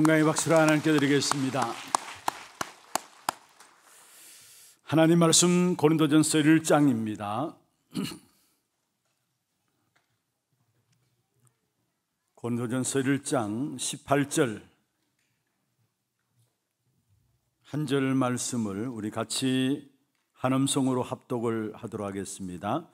영광의 박수로 하나님께 드리겠습니다. 하나님 말씀 고린도전서 1장입니다. 고린도전서 1장 18절 한 절 말씀을 우리 같이 한음성으로 합독을 하도록 하겠습니다.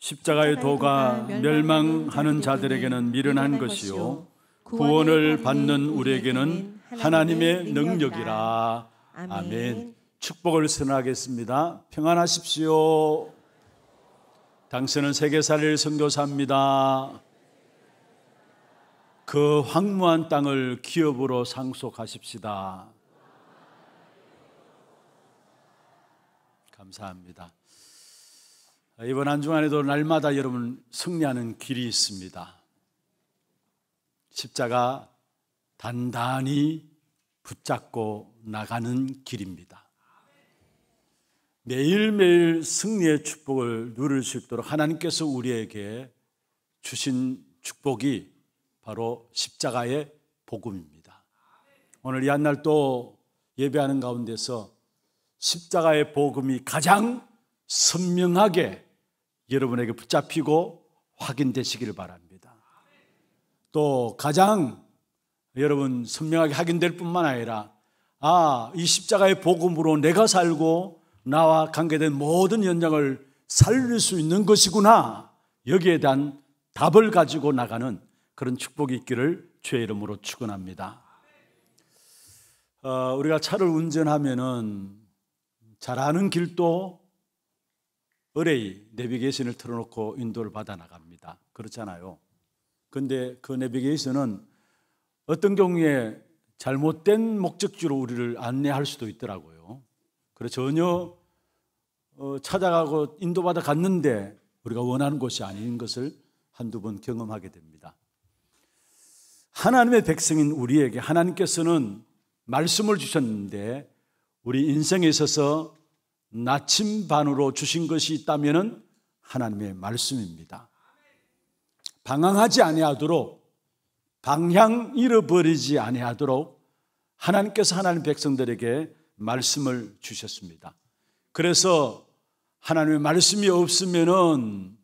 십자가의 도가 멸망하는 자들에게는 미련한 것이요 구원을 받는 우리에게는 하나님의 능력이라. 아멘. 축복을 선언하겠습니다. 평안하십시오. 당신은 세계 살릴 선교사입니다. 그 황무한 땅을 기업으로 상속하십시다. 감사합니다. 이번 한 주간에도 날마다 여러분 승리하는 길이 있습니다. 십자가 단단히 붙잡고 나가는 길입니다. 매일매일 승리의 축복을 누릴 수 있도록 하나님께서 우리에게 주신 축복이 바로 십자가의 복음입니다. 오늘 이 한날 또 예배하는 가운데서 십자가의 복음이 가장 선명하게 여러분에게 붙잡히고 확인되시기를 바랍니다. 또 가장 여러분 선명하게 확인될 뿐만 아니라 아, 이 십자가의 복음으로 내가 살고 나와 관계된 모든 연장을 살릴 수 있는 것이구나. 여기에 대한 답을 가지고 나가는 그런 축복이 있기를 주의 이름으로 축원합니다. 어, 우리가 차를 운전하면은 잘 아는 길도 어레이 내비게이션을 틀어놓고 인도를 받아 나갑니다. 그렇잖아요. 근데 그 내비게이션은 어떤 경우에 잘못된 목적지로 우리를 안내할 수도 있더라고요. 그래 전혀 어, 찾아가고 인도받아 갔는데 우리가 원하는 곳이 아닌 것을 한두 번 경험하게 됩니다. 하나님의 백성인 우리에게 하나님께서는 말씀을 주셨는데 우리 인생에 있어서 나침반으로 주신 것이 있다면 하나님의 말씀입니다. 방황하지 아니하도록 방향 잃어버리지 아니하도록 하나님께서 하나님 백성들에게 말씀을 주셨습니다. 그래서 하나님의 말씀이 없으면은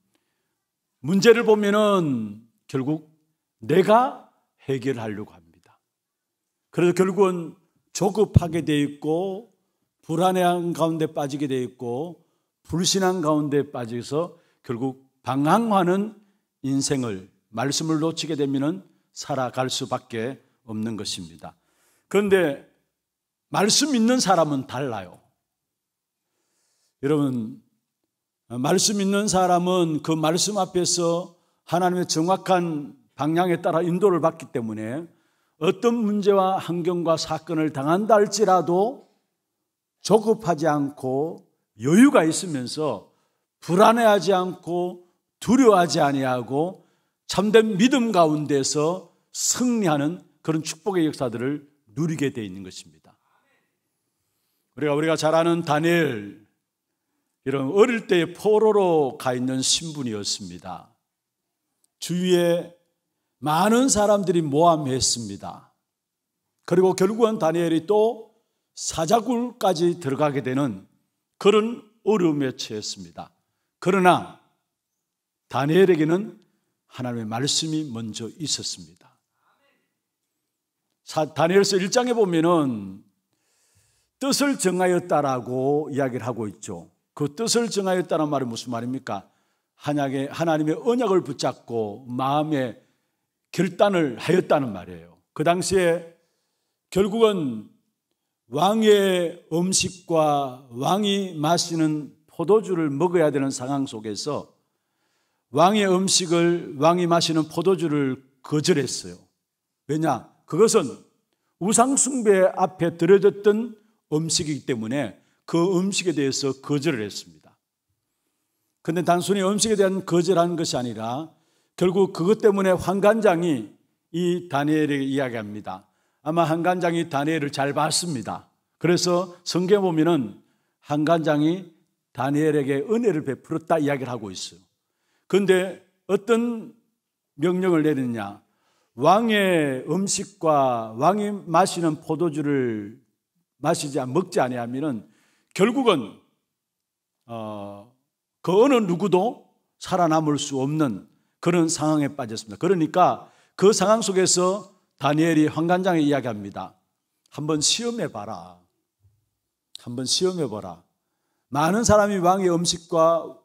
문제를 보면은 결국 내가 해결하려고 합니다. 그래서 결국은 조급하게 돼 있고 불안한 가운데 빠지게 돼 있고 불신한 가운데 빠져서 결국 방황하는 인생을 말씀을 놓치게 되면 살아갈 수밖에 없는 것입니다. 그런데 말씀 있는 사람은 달라요. 여러분 말씀 있는 사람은 그 말씀 앞에서 하나님의 정확한 방향에 따라 인도를 받기 때문에 어떤 문제와 환경과 사건을 당한다 할지라도 조급하지 않고 여유가 있으면서 불안해하지 않고 두려워하지 아니하고 참된 믿음 가운데서 승리하는 그런 축복의 역사들을 누리게 되어 있는 것입니다. 우리가 우리가 잘 아는 다니엘 이런 어릴 때 포로로 가 있는 신분이었습니다. 주위에 많은 사람들이 모함했습니다. 그리고 결국은 다니엘이 또 사자굴까지 들어가게 되는 그런 어려움에 처했습니다. 그러나 다니엘에게는 하나님의 말씀이 먼저 있었습니다. 다니엘서 1장에 보면은 뜻을 정하였다라고 이야기를 하고 있죠. 그 뜻을 정하였다는 말이 무슨 말입니까? 한약의, 하나님의 언약을 붙잡고 마음의 결단을 하였다는 말이에요. 그 당시에 결국은 왕의 음식과 왕이 마시는 포도주를 먹어야 되는 상황 속에서 왕의 음식을 왕이 마시는 포도주를 거절했어요. 왜냐? 그것은 우상숭배 앞에 들어졌던 음식이기 때문에 그 음식에 대해서 거절을 했습니다. 근데 단순히 음식에 대한 거절한 것이 아니라 결국 그것 때문에 환관장이 이 다니엘에게 이야기합니다. 아마 한관장이 다니엘을 잘 봤습니다. 그래서 성경 보면은 한관장이 다니엘에게 은혜를 베풀었다 이야기를 하고 있어요. 근데 어떤 명령을 내리느냐? 왕의 음식과 왕이 마시는 포도주를 마시지 먹지 아니하면은 결국은 어, 그 어느 누구도 살아남을 수 없는 그런 상황에 빠졌습니다. 그러니까 그 상황 속에서 다니엘이 황관장에 이야기합니다. 한번 시험해 봐라. 한번 시험해 봐라. 많은 사람이 왕의 음식과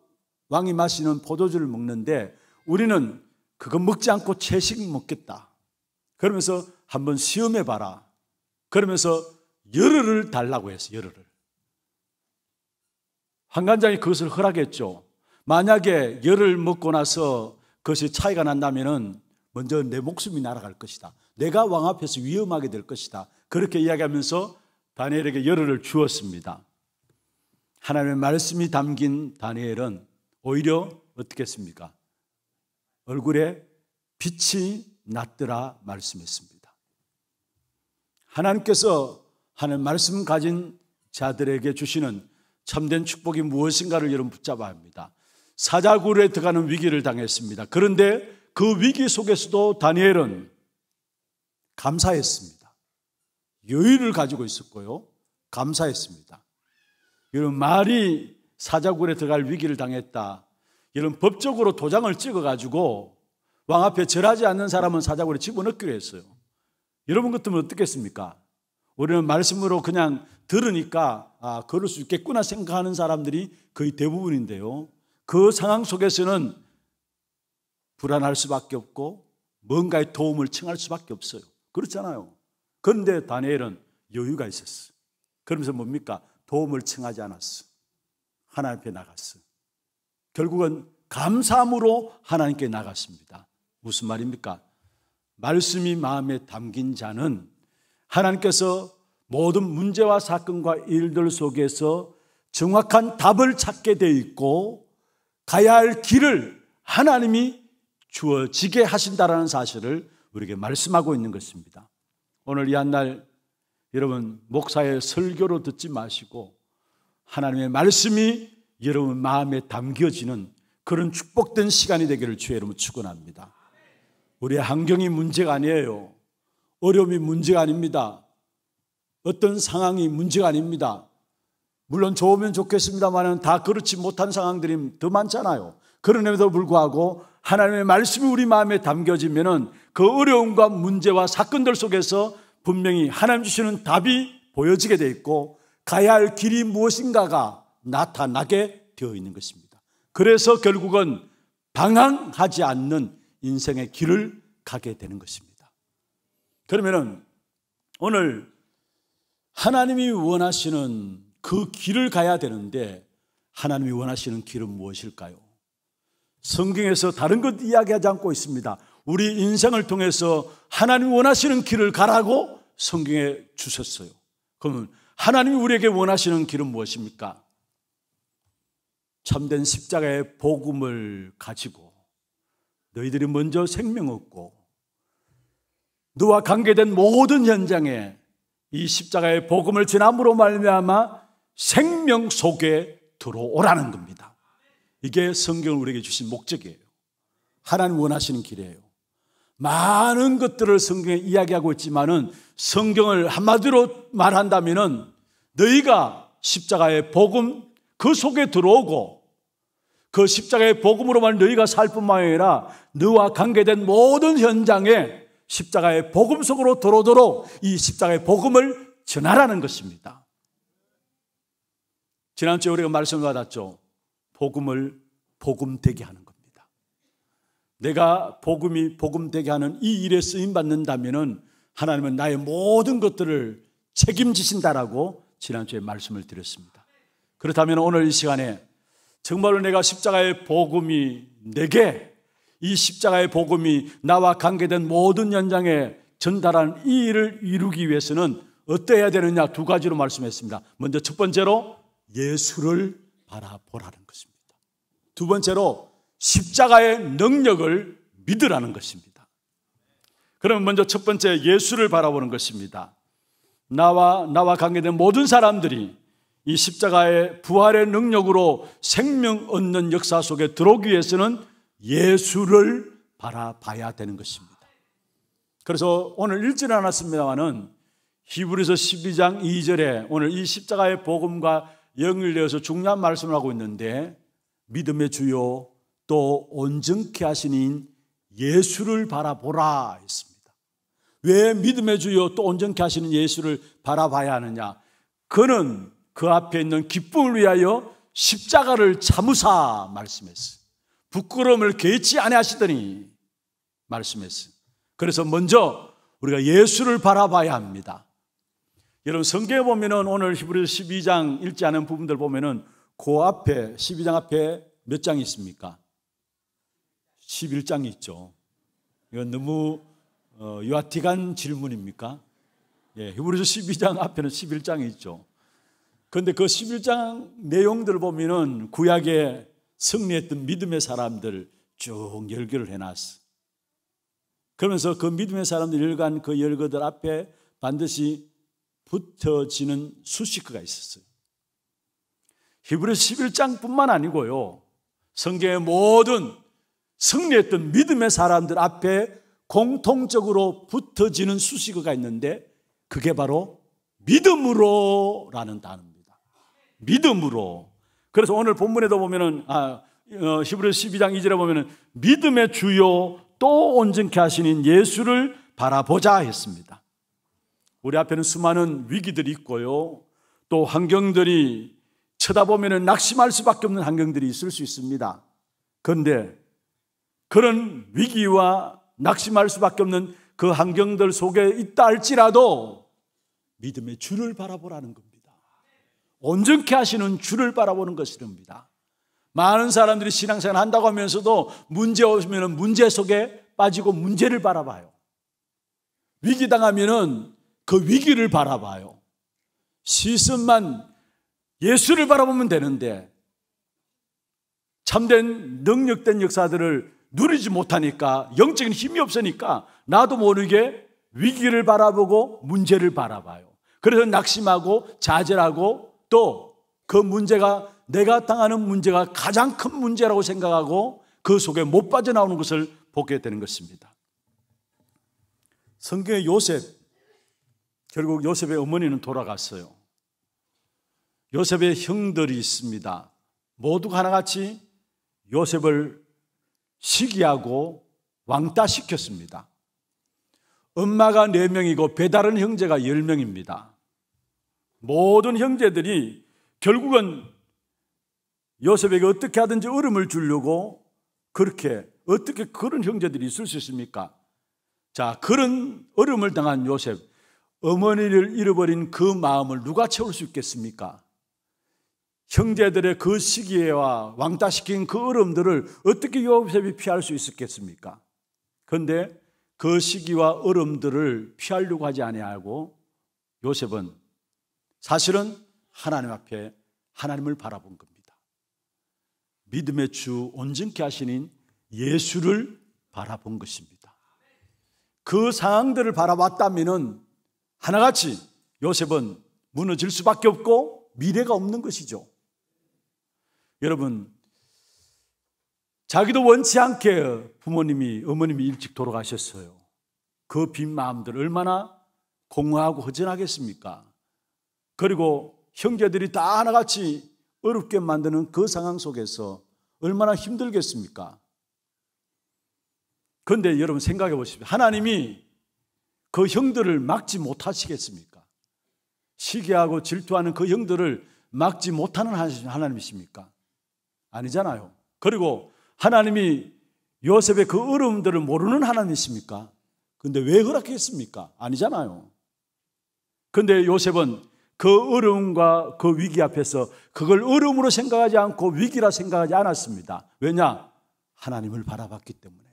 왕이 마시는 포도주를 먹는데 우리는 그거 먹지 않고 채식 먹겠다. 그러면서 한번 시험해 봐라. 그러면서 열흘을 달라고 해서 열흘을. 한간장이 그것을 허락했죠. 만약에 열흘 먹고 나서 그것이 차이가 난다면은 먼저 내 목숨이 날아갈 것이다. 내가 왕 앞에서 위험하게 될 것이다. 그렇게 이야기하면서 다니엘에게 열흘을 주었습니다. 하나님의 말씀이 담긴 다니엘은 오히려 어떻겠습니까? 얼굴에 빛이 났더라 말씀했습니다. 하나님께서 하는 말씀 가진 자들에게 주시는 참된 축복이 무엇인가를 여러분 붙잡아야 합니다. 사자굴에 들어가는 위기를 당했습니다. 그런데 그 위기 속에서도 다니엘은 감사했습니다. 여유를 가지고 있었고요. 감사했습니다. 여러분, 말이 사자굴에 들어갈 위기를 당했다. 이런 법적으로 도장을 찍어가지고 왕 앞에 절하지 않는 사람은 사자굴에 집어넣기로 했어요. 여러분 같으면 어떻겠습니까? 우리는 말씀으로 그냥 들으니까 아, 그럴 수 있겠구나 생각하는 사람들이 거의 대부분인데요. 그 상황 속에서는 불안할 수밖에 없고 뭔가의 도움을 청할 수밖에 없어요. 그렇잖아요. 그런데 다니엘은 여유가 있었어요. 그러면서 뭡니까? 도움을 청하지 않았어. 하나님 앞에 나갔어. 결국은 감사함으로 하나님께 나갔습니다. 무슨 말입니까? 말씀이 마음에 담긴 자는 하나님께서 모든 문제와 사건과 일들 속에서 정확한 답을 찾게 돼 있고 가야 할 길을 하나님이 주어지게 하신다라는 사실을 우리에게 말씀하고 있는 것입니다. 오늘 이한날 여러분 목사의 설교로 듣지 마시고 하나님의 말씀이 여러분 마음에 담겨지는 그런 축복된 시간이 되기를 주의 이름으로 축원합니다. 우리의 환경이 문제가 아니에요. 어려움이 문제가 아닙니다. 어떤 상황이 문제가 아닙니다. 물론 좋으면 좋겠습니다만 다 그렇지 못한 상황들이 더 많잖아요. 그런에도 불구하고 하나님의 말씀이 우리 마음에 담겨지면은 그 어려움과 문제와 사건들 속에서 분명히 하나님 주시는 답이 보여지게 돼 있고 가야 할 길이 무엇인가가 나타나게 되어 있는 것입니다. 그래서 결국은 방황하지 않는 인생의 길을 가게 되는 것입니다. 그러면은 오늘 하나님이 원하시는 그 길을 가야 되는데 하나님이 원하시는 길은 무엇일까요? 성경에서 다른 것 이야기하지 않고 있습니다. 우리 인생을 통해서 하나님 원하시는 길을 가라고 성경에 주셨어요. 그러면 하나님이 우리에게 원하시는 길은 무엇입니까? 참된 십자가의 복음을 가지고 너희들이 먼저 생명 얻고 너와 관계된 모든 현장에 이 십자가의 복음을 지남으로 말미암아 생명 속에 들어오라는 겁니다. 이게 성경을 우리에게 주신 목적이에요. 하나님 원하시는 길이에요. 많은 것들을 성경에 이야기하고 있지만은 성경을 한마디로 말한다면은 너희가 십자가의 복음 그 속에 들어오고 그 십자가의 복음으로만 너희가 살 뿐만 아니라 너와 관계된 모든 현장에 십자가의 복음 속으로 들어오도록 이 십자가의 복음을 전하라는 것입니다. 지난주에 우리가 말씀을 받았죠. 복음을 복음 되게 하는 내가 복음이 복음 되게 하는 이 일에 쓰임 받는다면은 하나님은 나의 모든 것들을 책임지신다라고 지난주에 말씀을 드렸습니다. 그렇다면 오늘 이 시간에 정말로 내가 십자가의 복음이 내게 이 십자가의 복음이 나와 관계된 모든 연장에 전달한 이 일을 이루기 위해서는 어때야 되느냐 두 가지로 말씀했습니다. 먼저 첫 번째로 예수를 바라보라는 것입니다. 두 번째로 십자가의 능력을 믿으라는 것입니다. 그럼 먼저 첫 번째 예수를 바라보는 것입니다. 나와 나와 관계된 모든 사람들이 이 십자가의 부활의 능력으로 생명 얻는 역사 속에 들어오기 위해서는 예수를 바라봐야 되는 것입니다. 그래서 오늘 읽지는 않았습니다만은 히브리서 12장 2절에 오늘 이 십자가의 복음과 연결되어서 중요한 말씀을 하고 있는데 믿음의 주요 또 온전케 하시는 예수를 바라보라 했습니다. 왜 믿음의 주요 또 온전케 하시는 예수를 바라봐야 하느냐? 그는 그 앞에 있는 기쁨을 위하여 십자가를 참으사 말씀했어요. 부끄러움을 개치 아하시더니 말씀했어요. 그래서 먼저 우리가 예수를 바라봐야 합니다. 여러분 성경에 보면은 오늘 히브리서 12장 읽지 않은 부분들 보면은 그 앞에 12장 앞에 몇장 있습니까? 11장이 있죠. 이건 너무 어, 유아티간 질문입니까? 예, 히브리서 12장 앞에는 11장이 있죠. 그런데 그 11장 내용들을 보면은 구약에 승리했던 믿음의 사람들 쭉 열거를 해놨어. 그러면서 그 믿음의 사람들 열간 그 열거들 앞에 반드시 붙어지는 수식어가 있었어요. 히브리 11장뿐만 아니고요. 성경의 모든 승리했던 믿음의 사람들 앞에 공통적으로 붙어지는 수식어가 있는데 그게 바로 믿음으로라는 단어입니다. 믿음으로. 그래서 오늘 본문에도 보면은 아, 어, 히브리 12장 2절에 보면은 믿음의 주요 또 온전케 하시는 예수를 바라보자 했습니다. 우리 앞에는 수많은 위기들이 있고요. 또 환경들이 쳐다보면 낙심할 수밖에 없는 환경들이 있을 수 있습니다. 그런데 그런 위기와 낙심할 수밖에 없는 그 환경들 속에 있다 할지라도 믿음의 주를 바라보라는 겁니다. 온전케 하시는 주를 바라보는 것이니다 많은 사람들이 신앙생활 한다고 하면서도 문제 오시면 문제 속에 빠지고 문제를 바라봐요. 위기 당하면은 그 위기를 바라봐요. 시선만 예수를 바라보면 되는데 참된 능력된 역사들을 누리지 못하니까 영적인 힘이 없으니까 나도 모르게 위기를 바라보고 문제를 바라봐요. 그래서 낙심하고 좌절하고 또 그 문제가 내가 당하는 문제가 가장 큰 문제라고 생각하고 그 속에 못 빠져나오는 것을 보게 되는 것입니다. 성경의 요셉, 결국 요셉의 어머니는 돌아갔어요. 요셉의 형들이 있습니다. 모두 하나같이 요셉을 시기하고 왕따시켰습니다. 엄마가 4명이고 배다른 형제가 10명입니다. 모든 형제들이 결국은 요셉에게 어떻게 하든지 얼음을 주려고 그렇게 어떻게 그런 형제들이 있을 수 있습니까? 자, 그런 얼음을 당한 요셉, 어머니를 잃어버린 그 마음을 누가 채울 수 있겠습니까? 형제들의 그 시기에와 왕따시킨 그얼음들을 어떻게 요셉이 피할 수 있었겠습니까? 그런데 그 시기와 얼음들을 피하려고 하지 아니하고 요셉은 사실은 하나님 앞에 하나님을 바라본 겁니다. 믿음의 주 온전케 하시는 예수를 바라본 것입니다. 그 상황들을 바라봤다면 하나같이 요셉은 무너질 수밖에 없고 미래가 없는 것이죠. 여러분, 자기도 원치 않게 부모님이, 어머님이 일찍 돌아가셨어요. 그 빈 마음들 얼마나 공허하고 허전하겠습니까? 그리고 형제들이 다 하나같이 어렵게 만드는 그 상황 속에서 얼마나 힘들겠습니까? 그런데 여러분 생각해 보십시오. 하나님이 그 형들을 막지 못하시겠습니까? 시기하고 질투하는 그 형들을 막지 못하는 하나님이십니까? 아니잖아요. 그리고 하나님이 요셉의 그 어려움들을 모르는 하나님이십니까? 근데 왜 그렇게 했습니까? 아니잖아요. 근데 요셉은 그 어려움과 그 위기 앞에서 그걸 어려움으로 생각하지 않고 위기라 생각하지 않았습니다. 왜냐? 하나님을 바라봤기 때문에요.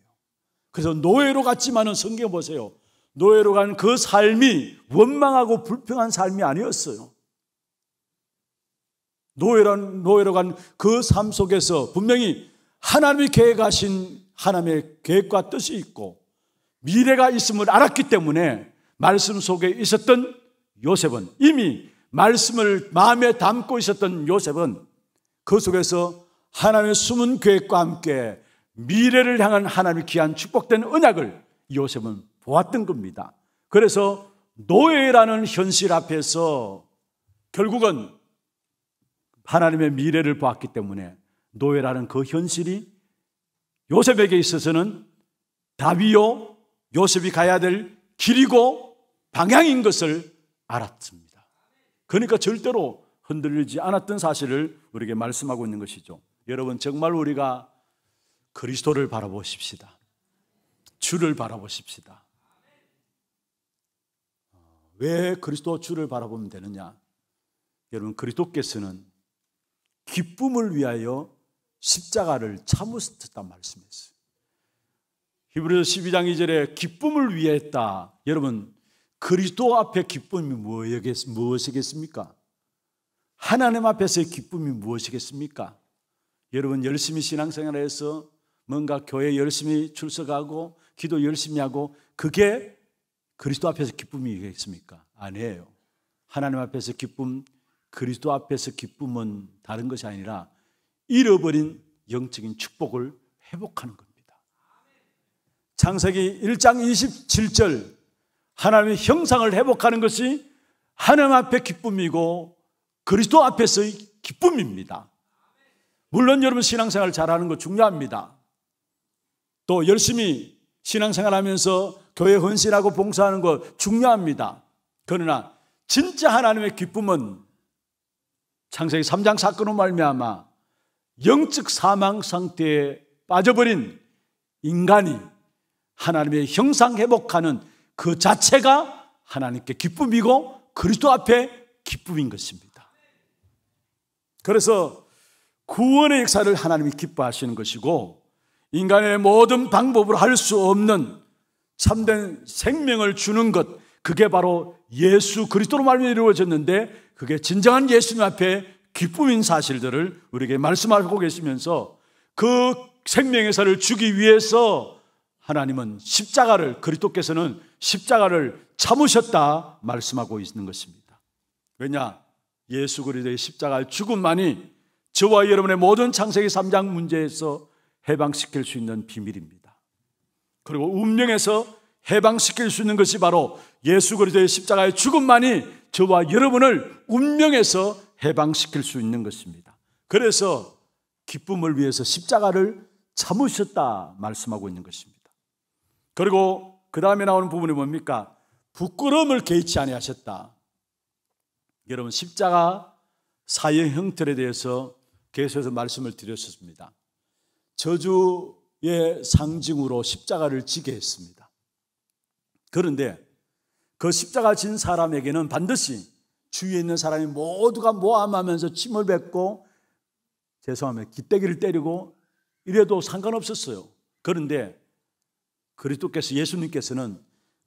그래서 노예로 갔지만은 성경 보세요. 노예로 간 그 삶이 원망하고 불평한 삶이 아니었어요. 노예란 노예로 간 그 삶 속에서 분명히 하나님이 계획하신 하나님의 계획과 뜻이 있고 미래가 있음을 알았기 때문에 말씀 속에 있었던 요셉은 이미 말씀을 마음에 담고 있었던 요셉은 그 속에서 하나님의 숨은 계획과 함께 미래를 향한 하나님의 귀한 축복된 은약을 요셉은 보았던 겁니다. 그래서 노예라는 현실 앞에서 결국은 하나님의 미래를 봤기 때문에 노예라는 그 현실이 요셉에게 있어서는 답이요, 요셉이 가야 될 길이고 방향인 것을 알았습니다. 그러니까 절대로 흔들리지 않았던 사실을 우리에게 말씀하고 있는 것이죠. 여러분, 정말 우리가 그리스도를 바라보십시다. 주를 바라보십시다. 어, 왜 그리스도 주를 바라보면 되느냐? 여러분, 그리스도께서는 기쁨을 위하여 십자가를 참으셨다말씀이어요 히브리서 12장 2절에 기쁨을 위해 했다. 여러분 그리스도 앞에 기쁨이 무엇이겠습니까? 하나님 앞에서의 기쁨이 무엇이겠습니까? 여러분 열심히 신앙생활해서 뭔가 교회 열심히 출석하고 기도 열심히 하고 그게 그리스도 앞에서 기쁨이겠습니까? 아니에요. 하나님 앞에서 기쁨 그리스도 앞에서 기쁨은 다른 것이 아니라 잃어버린 영적인 축복을 회복하는 겁니다. 창세기 1장 27절 하나님의 형상을 회복하는 것이 하나님 앞에 기쁨이고 그리스도 앞에서의 기쁨입니다. 물론 여러분 신앙생활 잘하는 거 중요합니다. 또 열심히 신앙생활 하면서 교회 헌신하고 봉사하는 거 중요합니다. 그러나 진짜 하나님의 기쁨은 창세기 3장 사건으로 말미암아 영적 사망 상태에 빠져버린 인간이 하나님의 형상 회복하는 그 자체가 하나님께 기쁨이고 그리스도 앞에 기쁨인 것입니다. 그래서 구원의 역사를 하나님이 기뻐하시는 것이고 인간의 모든 방법으로 할 수 없는 참된 생명을 주는 것 그게 바로 예수 그리스도로 말미암아 이루어졌는데 그게 진정한 예수님 앞에 기쁨인 사실들을 우리에게 말씀하고 계시면서 그 생명의 살을 주기 위해서 하나님은 십자가를 그리스도께서는 십자가를 참으셨다 말씀하고 있는 것입니다. 왜냐? 예수 그리스도의 십자가의 죽음만이 저와 여러분의 모든 창세기 3장 문제에서 해방시킬 수 있는 비밀입니다. 그리고 운명에서 해방시킬 수 있는 것이 바로 예수 그리스도의 십자가의 죽음만이 저와 여러분을 운명에서 해방시킬 수 있는 것입니다. 그래서 기쁨을 위해서 십자가를 참으셨다 말씀하고 있는 것입니다. 그리고 그 다음에 나오는 부분이 뭡니까? 부끄러움을 개의치 아니하셨다. 여러분 십자가 사형 형태에 대해서 계속해서 말씀을 드렸었습니다. 저주의 상징으로 십자가를 지게 했습니다. 그런데 그 십자가 진 사람에게는 반드시 주위에 있는 사람이 모두가 모함하면서 침을 뱉고 죄송합니다 기대기를 때리고 이래도 상관없었어요. 그런데 그리스도께서 예수님께서는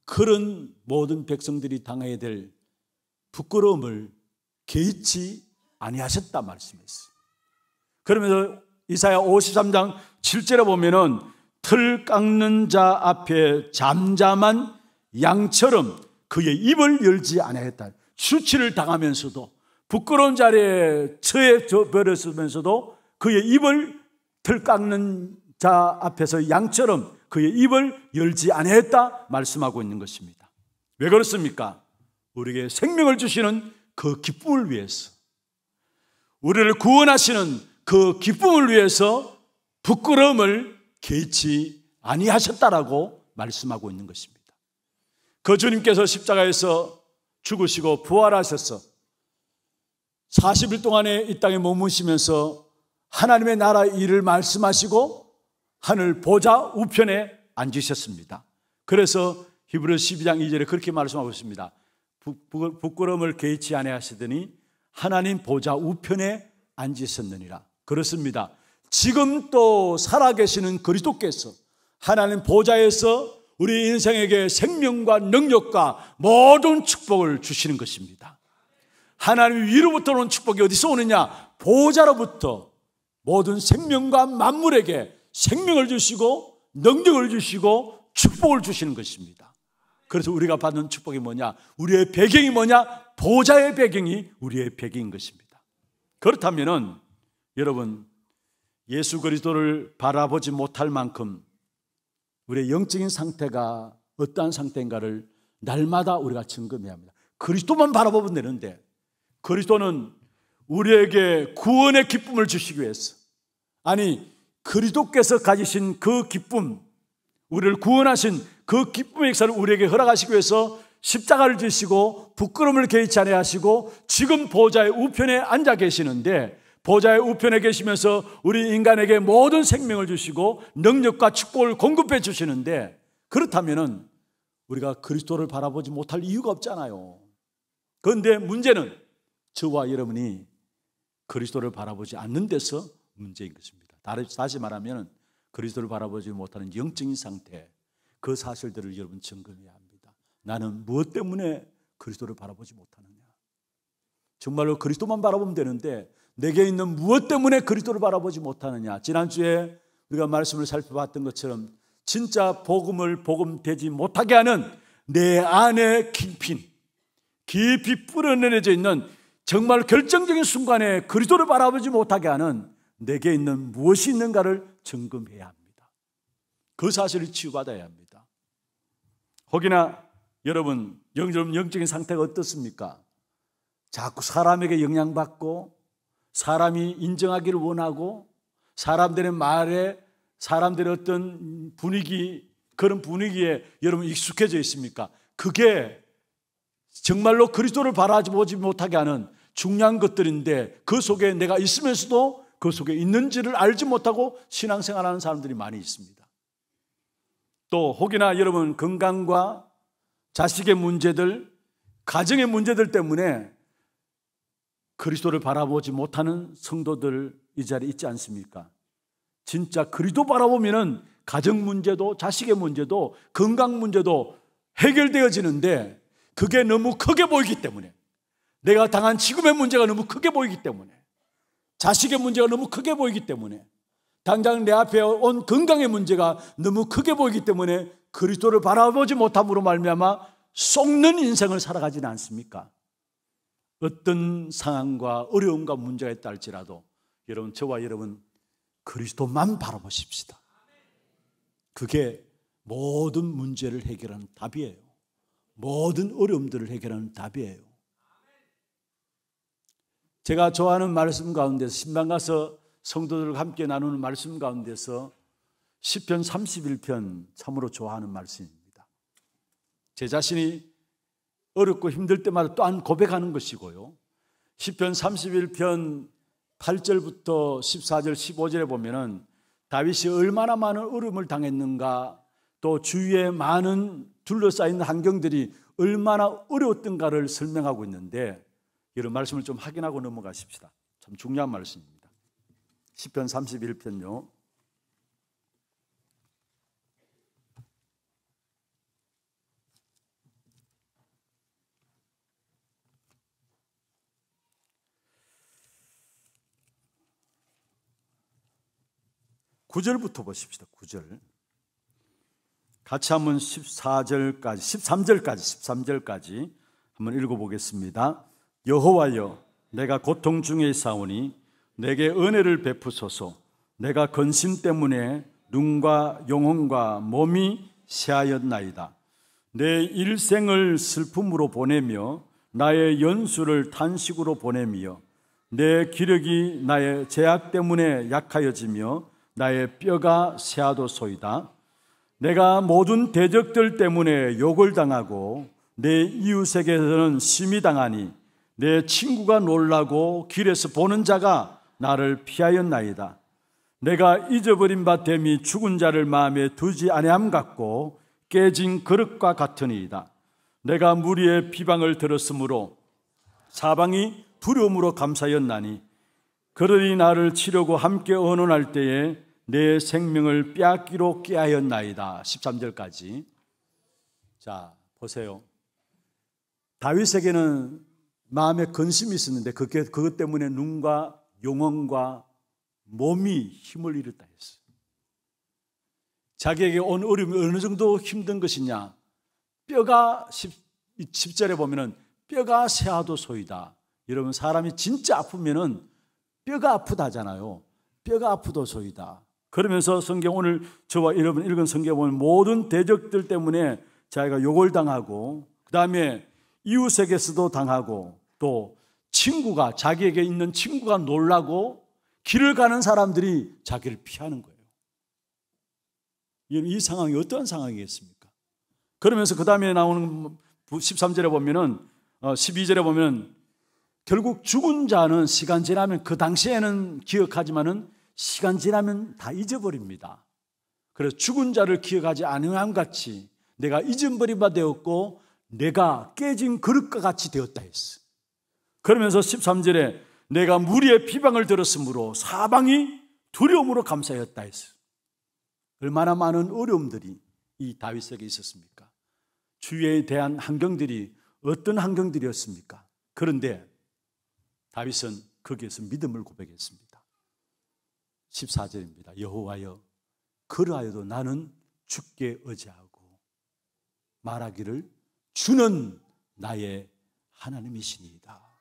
그런 모든 백성들이 당해야 될 부끄러움을 개의치 아니하셨다 말씀했어요. 그러면서 이사야 53장 7절에 보면은 틀 깎는 자 앞에 잠잠한 양처럼 그의 입을 열지 아니하다 수치를 당하면서도 부끄러운 자리에 처해 버렸으면서도 그의 입을 털깎는 자 앞에서 양처럼 그의 입을 열지 아니했다 말씀하고 있는 것입니다. 왜 그렇습니까? 우리에게 생명을 주시는 그 기쁨을 위해서 우리를 구원하시는 그 기쁨을 위해서 부끄러움을 개치 아니하셨다라고 말씀하고 있는 것입니다. 그 주님께서 십자가에서 죽으시고 부활하셔서 40일 동안에 이 땅에 머무시면서 하나님의 나라 일을 말씀하시고 하늘 보좌 우편에 앉으셨습니다. 그래서 히브리 12장 2절에 그렇게 말씀하고 있습니다. 부끄러움을 개의치 아니하시더니 하나님 보좌 우편에 앉으셨느니라. 그렇습니다. 지금 또 살아계시는 그리스도께서 하나님 보좌에서 우리 인생에게 생명과 능력과 모든 축복을 주시는 것입니다. 하나님 위로부터 오는 축복이 어디서 오느냐? 보호자로부터 모든 생명과 만물에게 생명을 주시고 능력을 주시고 축복을 주시는 것입니다. 그래서 우리가 받는 축복이 뭐냐? 우리의 배경이 뭐냐? 보호자의 배경이 우리의 배경인 것입니다. 그렇다면 여러분 예수 그리스도를 바라보지 못할 만큼 우리의 영적인 상태가 어떠한 상태인가를 날마다 우리가 증거해야 합니다. 그리스도만 바라보면 되는데 그리스도는 우리에게 구원의 기쁨을 주시기 위해서 아니 그리스도께서 가지신 그 기쁨 우리를 구원하신 그 기쁨의 역사를 우리에게 허락하시기 위해서 십자가를 지시고 부끄럼을 개의치 않게 하시고 지금 보좌의 우편에 앉아 계시는데 보좌의 우편에 계시면서 우리 인간에게 모든 생명을 주시고 능력과 축복을 공급해 주시는데 그렇다면 우리가 그리스도를 바라보지 못할 이유가 없잖아요. 그런데 문제는 저와 여러분이 그리스도를 바라보지 않는 데서 문제인 것입니다. 다시 말하면 그리스도를 바라보지 못하는 영적인 상태, 그 사실들을 여러분 점검해야 합니다. 나는 무엇 때문에 그리스도를 바라보지 못하느냐? 정말로 그리스도만 바라보면 되는데 내게 있는 무엇 때문에 그리스도를 바라보지 못하느냐. 지난주에 우리가 말씀을 살펴봤던 것처럼 진짜 복음을 복음 되지 못하게 하는 내 안에 깊인 깊이 뿌려내려져 있는 정말 결정적인 순간에 그리스도를 바라보지 못하게 하는 내게 있는 무엇이 있는가를 점검해야 합니다. 그 사실을 치유받아야 합니다. 혹이나 여러분, 영적인 상태가 어떻습니까? 자꾸 사람에게 영향받고 사람이 인정하기를 원하고 사람들의 말에 사람들의 어떤 분위기 그런 분위기에 여러분 익숙해져 있습니까? 그게 정말로 그리스도를 바라보지 못하게 하는 중요한 것들인데 그 속에 내가 있으면서도 그 속에 있는지를 알지 못하고 신앙생활하는 사람들이 많이 있습니다. 또 혹이나 여러분 건강과 자식의 문제들, 가정의 문제들 때문에 그리스도를 바라보지 못하는 성도들 이 자리에 있지 않습니까? 진짜 그리스도 바라보면은 가정 문제도 자식의 문제도 건강 문제도 해결되어지는데 그게 너무 크게 보이기 때문에 내가 당한 지금의 문제가 너무 크게 보이기 때문에 자식의 문제가 너무 크게 보이기 때문에 당장 내 앞에 온 건강의 문제가 너무 크게 보이기 때문에 그리스도를 바라보지 못함으로 말미암아 속는 인생을 살아가지는 않습니까? 어떤 상황과 어려움과 문제가 있다 할지라도 여러분, 저와 여러분 그리스도만 바라보십시다. 그게 모든 문제를 해결하는 답이에요. 모든 어려움들을 해결하는 답이에요. 제가 좋아하는 말씀 가운데서 신방 가서 성도들과 함께 나누는 말씀 가운데서 10편 31편 참으로 좋아하는 말씀입니다. 제 자신이 어렵고 힘들 때마다 또한 고백하는 것이고요. 10편 31편 8절부터 14절 15절에 보면은 다윗이 얼마나 많은 어려움을 당했는가 또 주위에 많은 둘러싸인 환경들이 얼마나 어려웠던가를 설명하고 있는데 이런 말씀을 좀 확인하고 넘어가십시다. 참 중요한 말씀입니다. 10편 31편요. 9절부터 보십시다. 9절. 같이 한번 14절까지, 13절까지, 13절까지 한번 읽어보겠습니다. 여호와여, 내가 고통 중에 사오니 내게 은혜를 베푸소서. 내가 근심 때문에 눈과 영혼과 몸이 새하였나이다. 내 일생을 슬픔으로 보내며 나의 연수를 탄식으로 보내며 내 기력이 나의 제약 때문에 약하여지며 나의 뼈가 세아도소이다. 내가 모든 대적들 때문에 욕을 당하고 내 이웃에게서는 심히 당하니 내 친구가 놀라고 길에서 보는 자가 나를 피하였나이다. 내가 잊어버린 바 됨이 죽은 자를 마음에 두지 아니함 같고 깨진 그릇과 같으니이다. 내가 무리의 비방을 들었으므로 사방이 두려움으로 감사였나니 그러니 나를 치려고 함께 언언할 때에 내 생명을 빼앗기로 깨하였나이다. 13절까지. 자, 보세요. 다윗에게는 마음에 근심이 있었는데 그게 그것 때문에 눈과 용언과 몸이 힘을 잃었다 했어요. 자기에게 온 어려움이 어느 정도 힘든 것이냐? 뼈가 10, 절에 보면은 뼈가 새하도 소이다. 여러분 사람이 진짜 아프면은 뼈가 아프다잖아요. 뼈가 아프도소이다. 그러면서 성경 오늘 저와 여러분 읽은 성경 보면 모든 대적들 때문에 자기가 욕을 당하고 그다음에 이웃에게서도 당하고 또 친구가 자기에게 있는 친구가 놀라고 길을 가는 사람들이 자기를 피하는 거예요. 이 상황이 어떤 상황이겠습니까? 그러면서 그 다음에 나오는 13절에 보면은 12절에 어, 보면 결국 죽은 자는 시간 지나면 그 당시에는 기억하지만은 시간 지나면 다 잊어버립니다. 그래서 죽은 자를 기억하지 않음함 같이 내가 잊은버린 바 되었고 내가 깨진 그릇과 같이 되었다 했어. 그러면서 13절에 내가 무리의 비방을 들었으므로 사방이 두려움으로 감사였다 했어. 얼마나 많은 어려움들이 이 다윗에게 있었습니까? 주에 대한 환경들이 어떤 환경들이었습니까? 그런데 다윗은 거기에서 믿음을 고백했습니다. 14절입니다. 여호와여 그러하여도 나는 죽게 의지하고 말하기를 주는 나의 하나님이시니이다.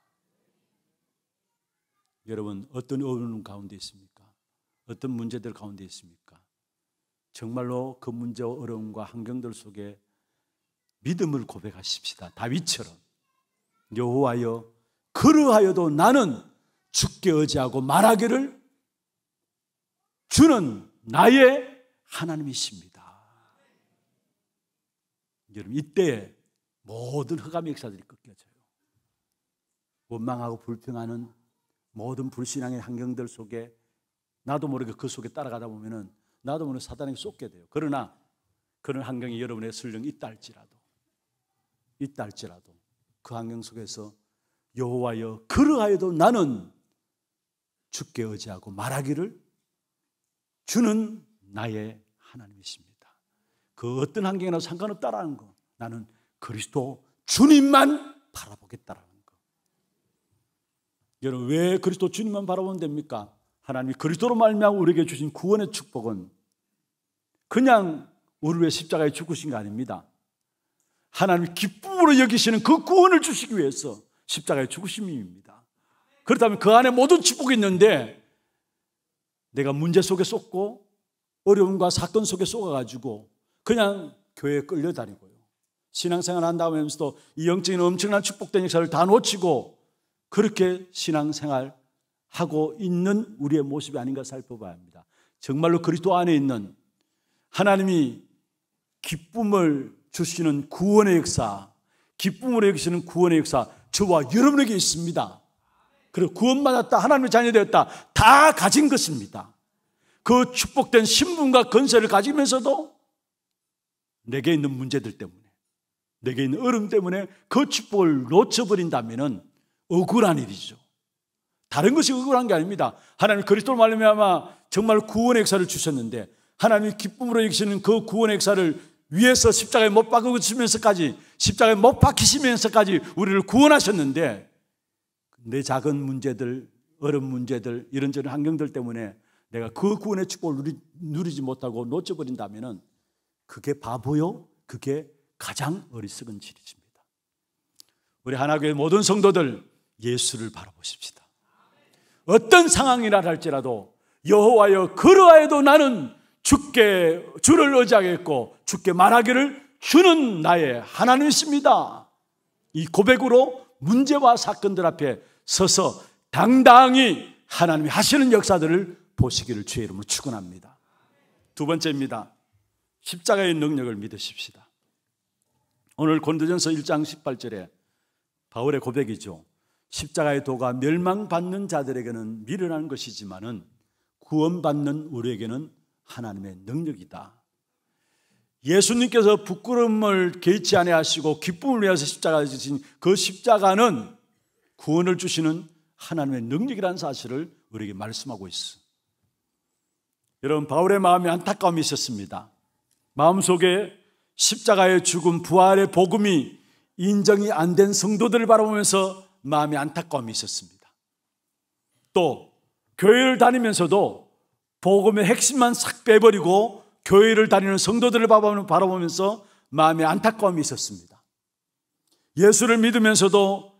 여러분 어떤 어려움 가운데 있습니까? 어떤 문제들 가운데 있습니까? 정말로 그 문제와 어려움과 환경들 속에 믿음을 고백하십시다. 다윗처럼 여호와여 그러하여도 나는 죽게 의지하고 말하기를 주는 나의 하나님이십니다. 여러분 이때 모든 흑암 역사들이 꺾여져요. 원망하고 불평하는 모든 불신앙의 환경들 속에 나도 모르게 그 속에 따라가다 보면은 나도 모르게 사단에게 쏟게 돼요. 그러나 그런 환경이 여러분의 설령 있다 할지라도 있다 할지라도 그 환경 속에서 여호와여 그러하여도 나는 죽게 의지하고 말하기를 주는 나의 하나님이십니다. 그 어떤 환경이나 상관없다라는 거. 나는 그리스도 주님만 바라보겠다라는 거. 여러분 왜 그리스도 주님만 바라보면 됩니까? 하나님이 그리스도로 말미암아 우리에게 주신 구원의 축복은 그냥 우리의 십자가에 죽으신 거 아닙니다. 하나님 기쁨으로 여기시는 그 구원을 주시기 위해서 십자가의 죽으심입니다. 그렇다면 그 안에 모든 축복이 있는데 내가 문제 속에 쏟고 어려움과 사건 속에 쏟아가지고 그냥 교회에 끌려다니고요. 신앙생활 한다고 하면서도 이 영적인 엄청난 축복된 역사를 다 놓치고 그렇게 신앙생활 하고 있는 우리의 모습이 아닌가 살펴봐야 합니다. 정말로 그리스도 안에 있는 하나님이 기쁨을 주시는 구원의 역사, 기쁨으로 여기시는 구원의 역사, 저와 여러분에게 있습니다. 그리고 구원받았다, 하나님의 자녀 되었다, 다 가진 것입니다. 그 축복된 신분과 건세를 가지면서도 내게 있는 문제들 때문에, 내게 있는 어려 때문에 그 축복을 놓쳐버린다면 억울한 일이죠. 다른 것이 억울한 게 아닙니다. 하나님 그리스도로 말미암아 정말 구원의 역사를 주셨는데 하나님이 기쁨으로 이기시는 그 구원의 역사를 위에서 십자가에 못 박으시면서까지 십자가에 못 박히시면서까지 우리를 구원하셨는데 내 작은 문제들, 어려운 문제들, 이런저런 환경들 때문에 내가 그 구원의 축복을 누리, 지 못하고 놓쳐버린다면 그게 바보요? 그게 가장 어리석은 진리십니다 우리 하나교회 모든 성도들 예수를 바라보십시다. 어떤 상황이라 할지라도 여호와여 그러하여도 나는 주께 주를 의지하겠고 주께 말하기를 주는 나의 하나님이십니다. 이 고백으로 문제와 사건들 앞에 서서 당당히 하나님이 하시는 역사들을 보시기를 주의 이름으로 축원합니다. 두 번째입니다. 십자가의 능력을 믿으십시다. 오늘 고도전서 1장 18절에 바울의 고백이죠. 십자가의 도가 멸망받는 자들에게는 미련한 것이지만은 구원받는 우리에게는 하나님의 능력이다. 예수님께서 부끄러움을 개의치 아니하시고 기쁨을 위해서 십자가를 지신 그 십자가는 구원을 주시는 하나님의 능력이라는 사실을 우리에게 말씀하고 있어. 여러분 바울의 마음에 안타까움이 있었습니다. 마음속에 십자가의 죽음 부활의 복음이 인정이 안 된 성도들을 바라보면서 마음에 안타까움이 있었습니다. 또 교회를 다니면서도 복음의 핵심만 싹 빼버리고 교회를 다니는 성도들을 바라보면서 마음의 안타까움이 있었습니다. 예수를 믿으면서도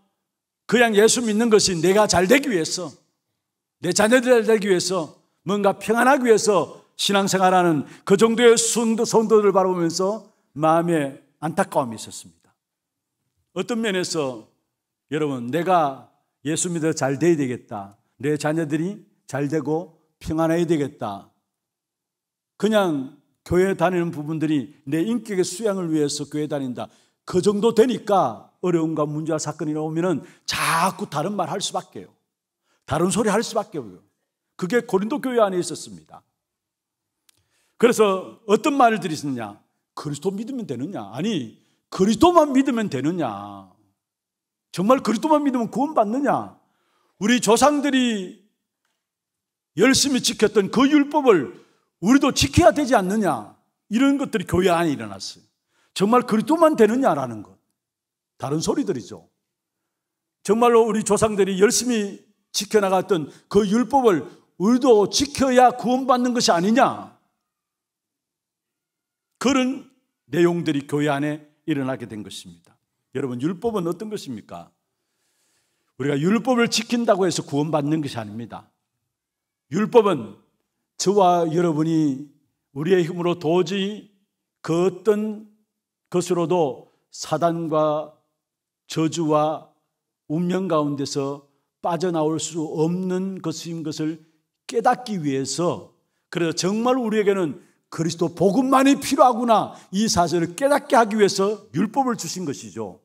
그냥 예수 믿는 것이 내가 잘 되기 위해서 내 자녀들 잘 되기 위해서 뭔가 평안하기 위해서 신앙생활하는 그 정도의 성도, 성도들을 바라보면서 마음에 안타까움이 있었습니다. 어떤 면에서 여러분 내가 예수 믿어 잘 돼야 되겠다. 내 자녀들이 잘 되고 평안해야 되겠다. 그냥 교회 다니는 부분들이 내 인격의 수양을 위해서 교회 다닌다. 그 정도 되니까 어려움과 문제와 사건이 나오면은 자꾸 다른 말 할 수밖에요. 다른 소리 할 수밖에요. 그게 고린도 교회 안에 있었습니다. 그래서 어떤 말을 들으시느냐? 그리스도 믿으면 되느냐? 아니, 그리스도만 믿으면 되느냐? 정말 그리스도만 믿으면 구원받느냐? 우리 조상들이 열심히 지켰던 그 율법을 우리도 지켜야 되지 않느냐. 이런 것들이 교회 안에 일어났어요. 정말 그리도만 되느냐라는 것. 다른 소리들이죠. 정말로 우리 조상들이 열심히 지켜나갔던 그 율법을 우리도 지켜야 구원받는 것이 아니냐. 그런 내용들이 교회 안에 일어나게 된 것입니다. 여러분, 율법은 어떤 것입니까? 우리가 율법을 지킨다고 해서 구원받는 것이 아닙니다. 율법은 저와 여러분이 우리의 힘으로 도저히 그 어떤 것으로도 사단과 저주와 운명 가운데서 빠져나올 수 없는 것인 것을 깨닫기 위해서 그래서 정말 우리에게는 그리스도 복음만이 필요하구나 이 사실을 깨닫게 하기 위해서 율법을 주신 것이죠.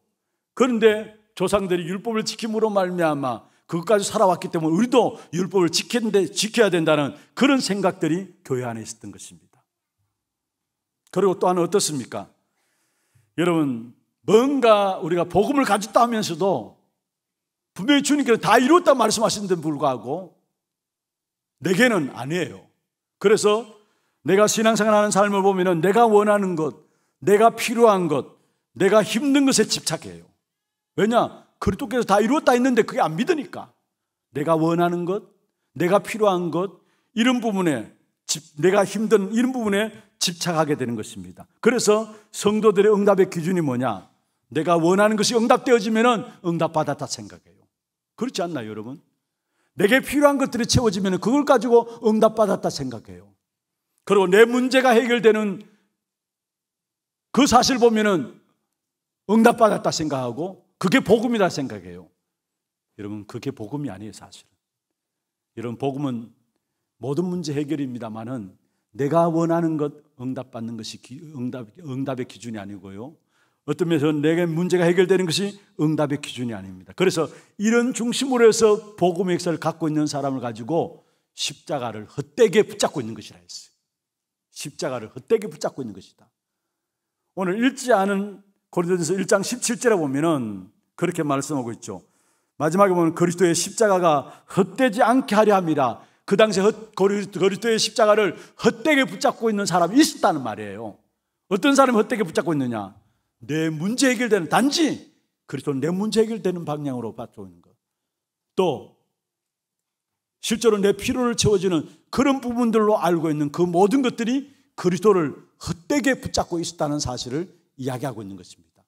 그런데 조상들이 율법을 지킴으로 말미암아 그것까지 살아왔기 때문에 우리도 율법을 지켰는데 지켜야 된다는 그런 생각들이 교회 안에 있었던 것입니다. 그리고 또한 어떻습니까? 여러분, 뭔가 우리가 복음을 가졌다 하면서도 분명히 주님께서 다 이루었다 말씀하시데 불구하고 내게는 아니에요. 그래서 내가 신앙생활 하는 삶을 보면 내가 원하는 것, 내가 필요한 것, 내가 힘든 것에 집착해요. 왜냐? 그리스도께서 다 이루었다 했는데 그게 안 믿으니까 내가 원하는 것, 내가 필요한 것 이런 부분에 집, 내가 힘든 이런 부분에 집착하게 되는 것입니다. 그래서 성도들의 응답의 기준이 뭐냐? 내가 원하는 것이 응답되어지면은 응답받았다 생각해요. 그렇지 않나요, 여러분? 내게 필요한 것들이 채워지면 그걸 가지고 응답받았다 생각해요. 그리고 내 문제가 해결되는 그 사실 보면은 응답받았다 생각하고 그게 복음이다 생각해요. 여러분, 그게 복음이 아니에요, 사실은. 여러분, 복음은 모든 문제 해결입니다만은 내가 원하는 것 응답받는 것이 응답, 응답의 기준이 아니고요. 어떤 면에서는 내게 문제가 해결되는 것이 응답의 기준이 아닙니다. 그래서 이런 중심으로 해서 복음의 역사를 갖고 있는 사람을 가지고 십자가를 헛되게 붙잡고 있는 것이라 했어요. 십자가를 헛되게 붙잡고 있는 것이다. 오늘 읽지 않은 고린도전서 1장 17절에 보면은 그렇게 말씀하고 있죠. 마지막에 보면 그리스도의 십자가가 헛되지 않게 하려 합니다. 그당시 그리스도의 십자가를 헛되게 붙잡고 있는 사람이 있었다는 말이에요. 어떤 사람이 헛되게 붙잡고 있느냐? 내 문제 해결되는 단지 그리스도는 내 문제 해결되는 방향으로 바고 있는 것. 또 실제로 내 필요를 채워주는 그런 부분들로 알고 있는 그 모든 것들이 그리스도를 헛되게 붙잡고 있었다는 사실을 이야기하고 있는 것입니다.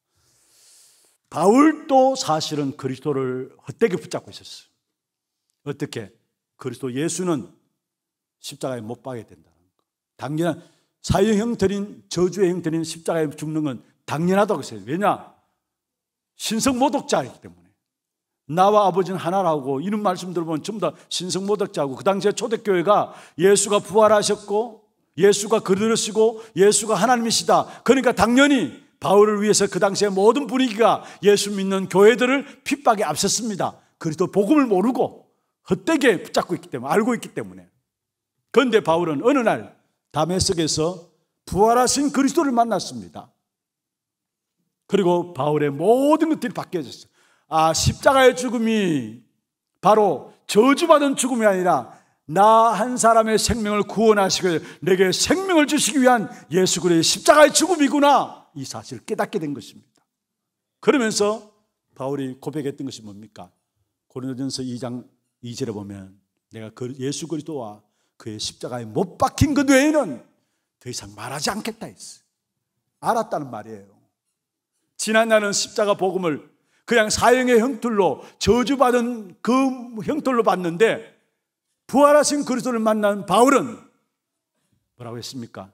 바울도 사실은 그리스도를 헛되게 붙잡고 있었어요. 어떻게? 그리스도 예수는 십자가에 못박아 된다는 거. 당연한 사형형 형인 저주의 형들인 십자가에 죽는 건 당연하다고 했어요. 왜냐? 신성 모독자이기 때문에. 나와 아버지는 하나라고 이런 말씀 들어보면 전부 다 신성 모독자고 그 당시에 초대교회가 예수가 부활하셨고 예수가 그들을 쓰고 예수가 하나님이시다. 그러니까 당연히 바울을 위해서 그 당시의 모든 분위기가 예수 믿는 교회들을 핍박에 앞섰습니다. 그리스도 복음을 모르고 헛되게 붙잡고 있기 때문에 알고 있기 때문에. 그런데 바울은 어느 날 담에석에서 부활하신 그리스도를 만났습니다. 그리고 바울의 모든 것들이 바뀌어졌어요. 아, 십자가의 죽음이 바로 저주받은 죽음이 아니라 나한 사람의 생명을 구원하시길 내게 생명을 주시기 위한 예수 그리스도의 십자가의 죽음이구나 이 사실을 깨닫게 된 것입니다. 그러면서 바울이 고백했던 것이 뭡니까? 고린도전서 2장 2절에 보면 내가 그 예수 그리스도와 그의 십자가에 못 박힌 것 그 외에는 더 이상 말하지 않겠다 했어 알았다는 말이에요. 지난 날은 십자가 복음을 그냥 사형의 형틀로 저주받은 그 형틀로 봤는데 부활하신 그리스도를 만난 바울은 뭐라고 했습니까?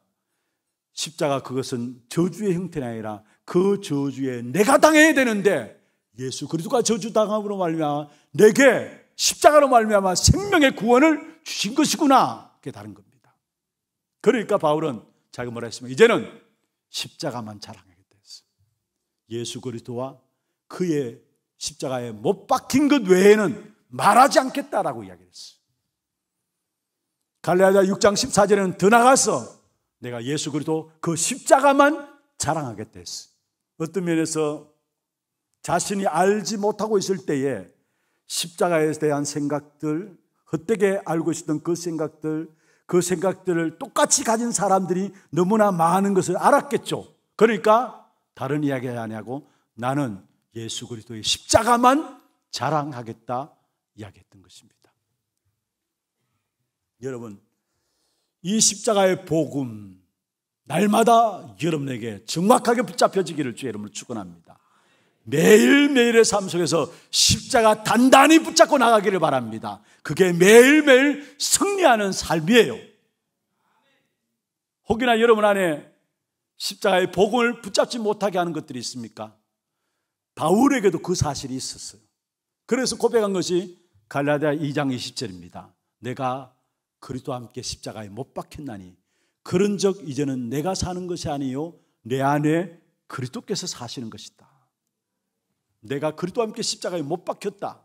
십자가 그것은 저주의 형태가 아니라 그 저주에 내가 당해야 되는데 예수 그리스도가 저주당함으로 말미암아 내게 십자가로 말미암아 생명의 구원을 주신 것이구나 그게 다른 겁니다. 그러니까 바울은 자기 뭐라 했으면 이제는 십자가만 자랑하게 됐어. 예수 그리스도와 그의 십자가에 못 박힌 것 외에는 말하지 않겠다라고 이야기했어. 갈라디아 6장 14절에는 더 나가서 내가 예수 그리스도 그 십자가만 자랑하겠다 어 어떤 면에서 자신이 알지 못하고 있을 때에 십자가에 대한 생각들, 헛되게 알고 있었던 그 생각들, 그 생각들을 똑같이 가진 사람들이 너무나 많은 것을 알았겠죠. 그러니까 다른 이야기 하냐고 나는 예수 그리스도의 십자가만 자랑하겠다 이야기했던 것입니다. 여러분, 이 십자가의 복음, 날마다 여러분에게 정확하게 붙잡혀지기를 주의 이름으로 축원합니다. 매일매일의 삶 속에서 십자가 단단히 붙잡고 나가기를 바랍니다. 그게 매일매일 승리하는 삶이에요. 혹이나 여러분 안에 십자가의 복음을 붙잡지 못하게 하는 것들이 있습니까? 바울에게도 그 사실이 있었어요. 그래서 고백한 것이 갈라디아 2장 20절입니다. 내가 그리스도와 함께 십자가에 못 박혔나니 그런적 이제는 내가 사는 것이 아니요 내 안에 그리스도께서 사시는 것이다. 내가 그리스도와 함께 십자가에 못 박혔다.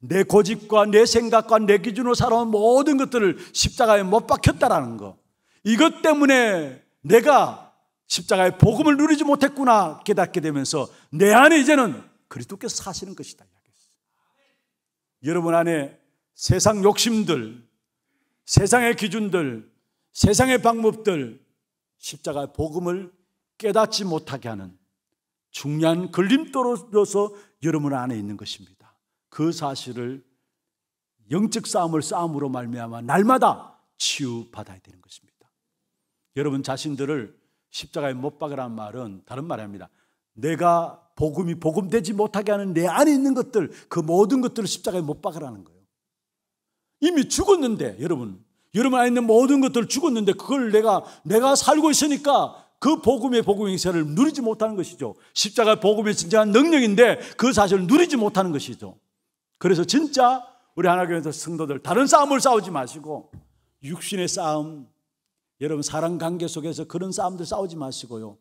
내 고집과 내 생각과 내 기준으로 살아온 모든 것들을 십자가에 못 박혔다라는 거. 이것 때문에 내가 십자가의 복음을 누리지 못했구나 깨닫게 되면서 내 안에 이제는 그리스도께서 사시는 것이다. 여러분 안에 세상 욕심들, 세상의 기준들, 세상의 방법들, 십자가의 복음을 깨닫지 못하게 하는 중요한 걸림돌로서 여러분 안에 있는 것입니다. 그 사실을 영적 싸움을 싸움으로 말미암아 날마다 치유받아야 되는 것입니다. 여러분 자신들을 십자가에 못 박으라는 말은 다른 말입니다 내가 복음이 복음되지 못하게 하는 내 안에 있는 것들, 그 모든 것들을 십자가에 못 박으라는 거예요. 이미 죽었는데 여러분 여러분 안에 있는 모든 것들 죽었는데 그걸 내가 내가 살고 있으니까 그 복음의 복음 행사를 누리지 못하는 것이죠. 십자가 복음의 진정한 능력인데 그 사실을 누리지 못하는 것이죠. 그래서 진짜 우리 하나님께서 성도들 다른 싸움을 싸우지 마시고 육신의 싸움 여러분 사랑 관계 속에서 그런 싸움들 싸우지 마시고요.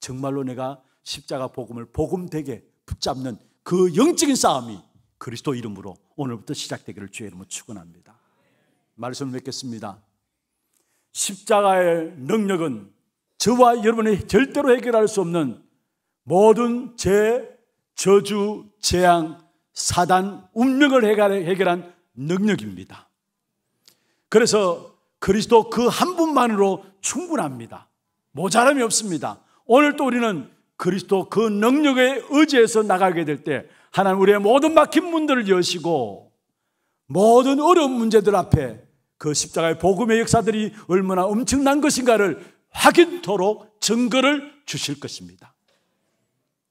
정말로 내가 십자가 복음을 복음 되게 붙잡는 그 영적인 싸움이 그리스도 이름으로 오늘부터 시작되기를 주의 이름으로 축원합니다. 말씀을 맺겠습니다. 십자가의 능력은 저와 여러분이 절대로 해결할 수 없는 모든 죄, 저주, 재앙, 사단, 운명을 해결한 능력입니다. 그래서 그리스도 그 한 분만으로 충분합니다. 모자람이 없습니다. 오늘 또 우리는 그리스도 그 능력에 의지해서 나가게 될때 하나님 우리의 모든 막힌 문들을 여시고 모든 어려운 문제들 앞에 그 십자가의 복음의 역사들이 얼마나 엄청난 것인가를 확인토록 증거를 주실 것입니다.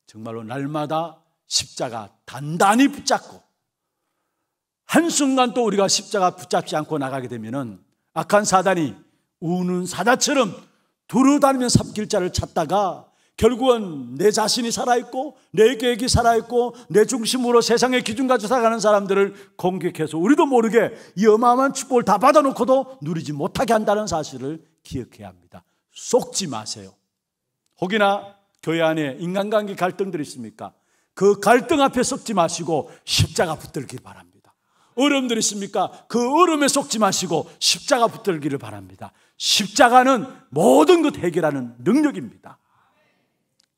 정말로 날마다 십자가 단단히 붙잡고 한순간 또 우리가 십자가 붙잡지 않고 나가게 되면은 악한 사단이 우는 사자처럼 두루다니며 삽길자를 찾다가 결국은 내 자신이 살아있고 내 계획이 살아있고 내 중심으로 세상의 기준까지 살아가는 사람들을 공격해서 우리도 모르게 이 어마어마한 축복을 다 받아놓고도 누리지 못하게 한다는 사실을 기억해야 합니다. 속지 마세요. 혹이나 교회 안에 인간관계 갈등들이 있습니까? 그 갈등 앞에 속지 마시고 십자가 붙들기 바랍니다. 어려들 있습니까? 그어려에 속지 마시고 십자가 붙들기를 바랍니다. 십자가는 모든 것 해결하는 능력입니다.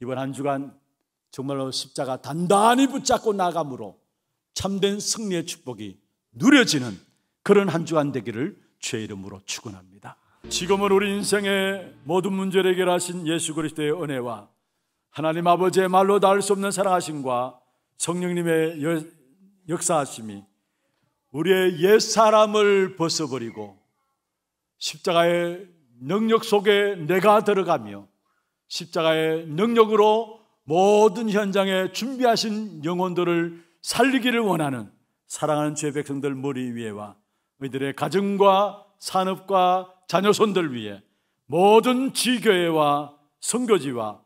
이번 한 주간 정말로 십자가 단단히 붙잡고 나감으로 참된 승리의 축복이 누려지는 그런 한 주간 되기를 주의 이름으로 축원합니다. 지금은 우리 인생의 모든 문제를 해결하신 예수 그리스도의 은혜와 하나님 아버지의 말로 닿을 수 없는 사랑하심과 성령님의 역사하심이 우리의 옛 사람을 벗어버리고 십자가의 능력 속에 내가 들어가며 십자가의 능력으로 모든 현장에 준비하신 영혼들을 살리기를 원하는 사랑하는 주의 백성들 머리 위에와 의들의 가정과 산업과 자녀손들 위에 모든 지교회와 선교지와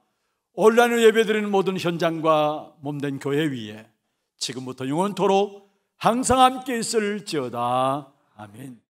온라인을 예배드리는 모든 현장과 몸된 교회 위에 지금부터 영원토록 항상 함께 있을지어다. 아멘.